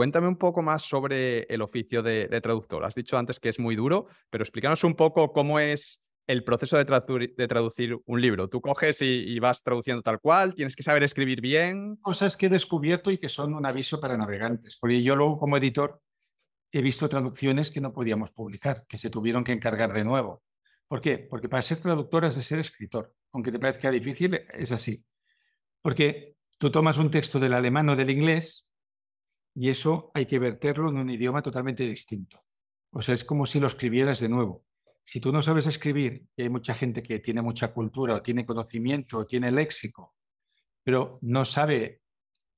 Cuéntame un poco más sobre el oficio de, traductor. Has dicho antes que es muy duro, pero explícanos un poco cómo es el proceso de, traducir, un libro. Tú coges y, y, vas traduciendo tal cual, tienes que saber escribir bien. Cosas que he descubierto y que son un aviso para navegantes, porque yo luego como editor he visto traducciones que no podíamos publicar, que se tuvieron que encargar de nuevo. ¿Por qué? Porque para ser traductor has de ser escritor. Aunque te parezca difícil, es así. Porque tú tomas un texto del alemán o del inglés y eso hay que verterlo en un idioma totalmente distinto. O sea, es como si lo escribieras de nuevo. Si tú no sabes escribir, y hay mucha gente que tiene mucha cultura o tiene conocimiento o tiene léxico, pero no sabe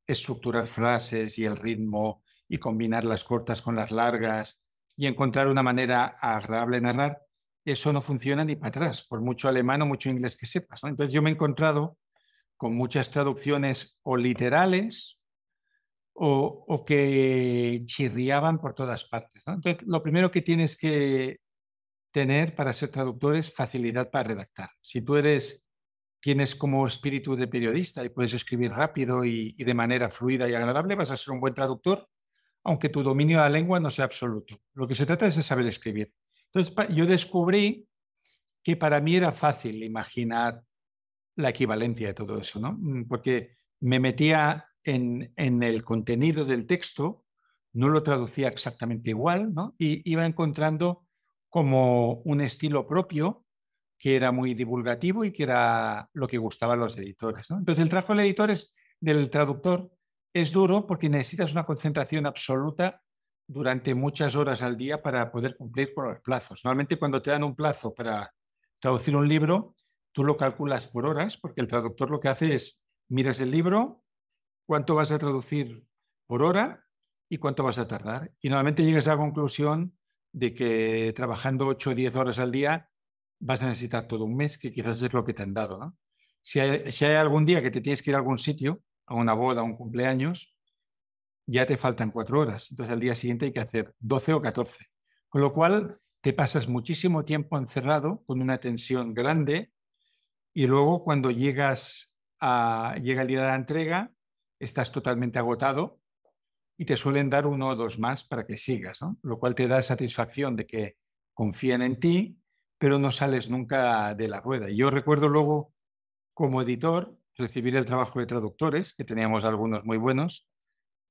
estructurar frases y el ritmo y combinar las cortas con las largas y encontrar una manera agradable de narrar, eso no funciona ni para atrás, por mucho alemán o mucho inglés que sepas. Entonces yo me he encontrado con muchas traducciones o literales o, que chirriaban por todas partes. Entonces, lo primero que tienes que tener para ser traductor es facilidad para redactar. Si tú eres, tienes como espíritu de periodista y puedes escribir rápido y, de manera fluida y agradable, vas a ser un buen traductor, aunque tu dominio de la lengua no sea absoluto. Lo que se trata es de saber escribir. Entonces, yo descubrí que para mí era fácil imaginar la equivalencia de todo eso, mm, Porque me metía en, el contenido del texto, no lo traducía exactamente igual, ¿no? y iba encontrando como un estilo propio que era muy divulgativo y que era lo que gustaba a los editores. Entonces, el trabajo del editor del traductor es duro porque necesitas una concentración absoluta durante muchas horas al día para poder cumplir con los plazos. Normalmente cuando te dan un plazo para traducir un libro, tú lo calculas por horas, porque el traductor lo que hace es miras el libro, cuánto vas a traducir por hora y cuánto vas a tardar. Y normalmente llegas a la conclusión de que trabajando 8 o 10 horas al día vas a necesitar todo un mes, que quizás es lo que te han dado. Si, hay, algún día que te tienes que ir a algún sitio, a una boda, a un cumpleaños, ya te faltan cuatro horas. Entonces al día siguiente hay que hacer 12 o 14. Con lo cual te pasas muchísimo tiempo encerrado con una tensión grande y luego cuando llegas a, llega el día de la entrega, estás totalmente agotado y te suelen dar uno o dos más para que sigas, lo cual te da satisfacción de que confían en ti, pero no sales nunca de la rueda. yo recuerdo luego, como editor, recibir el trabajo de traductores, que teníamos algunos muy buenos,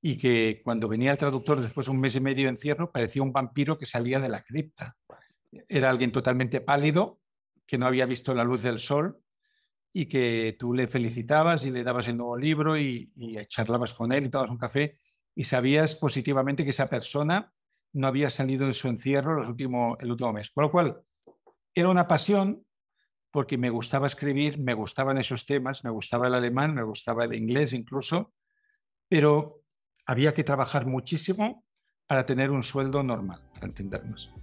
y que cuando venía el traductor después de un mes y medio de encierro, parecía un vampiro que salía de la cripta. Era alguien totalmente pálido, que no había visto la luz del sol y que tú le felicitabas y le dabas el nuevo libro y, charlabas con él y tomabas un café y sabías positivamente que esa persona no había salido de su encierro los último, el último mes. Con lo cual, era una pasión porque me gustaba escribir, me gustaban esos temas, me gustaba el alemán, me gustaba el inglés incluso, pero había que trabajar muchísimo para tener un sueldo normal, para entendernos.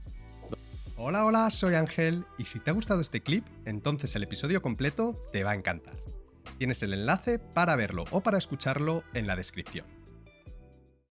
Hola, hola, soy Ángel y si te ha gustado este clip, entonces el episodio completo te va a encantar. Tienes el enlace para verlo o para escucharlo en la descripción.